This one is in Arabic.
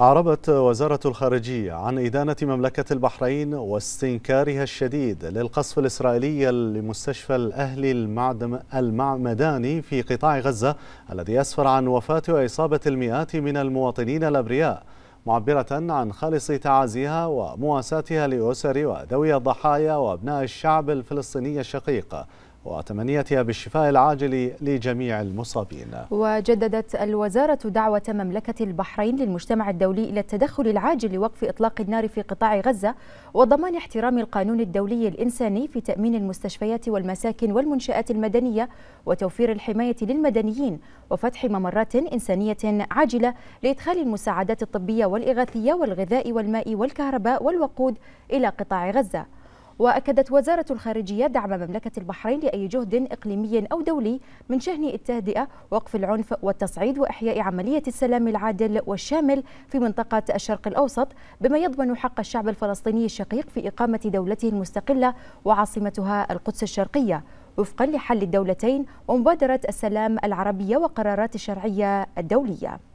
أعربت وزارة الخارجية عن إدانة مملكة البحرين واستنكارها الشديد للقصف الإسرائيلي لمستشفى الأهلي المعمداني في قطاع غزة الذي أسفر عن وفاة وإصابة المئات من المواطنين الأبرياء معبرة عن خالص تعازيها ومواساتها لأسر وذوي الضحايا وأبناء الشعب الفلسطيني الشقيق وتمنيتها بالشفاء العاجل لجميع المصابين وجددت الوزارة دعوة مملكة البحرين للمجتمع الدولي إلى التدخل العاجل لوقف إطلاق النار في قطاع غزة وضمان احترام القانون الدولي الإنساني في تأمين المستشفيات والمساكن والمنشآت المدنية وتوفير الحماية للمدنيين وفتح ممرات إنسانية عاجلة لإدخال المساعدات الطبية والإغاثية والغذاء والماء والكهرباء والوقود إلى قطاع غزة وأكدت وزارة الخارجية دعم مملكة البحرين لأي جهد إقليمي أو دولي من شأن التهدئة وقف العنف والتصعيد وإحياء عملية السلام العادل والشامل في منطقة الشرق الأوسط بما يضمن حق الشعب الفلسطيني الشقيق في إقامة دولته المستقلة وعاصمتها القدس الشرقية وفقا لحل الدولتين ومبادرة السلام العربية وقرارات الشرعية الدولية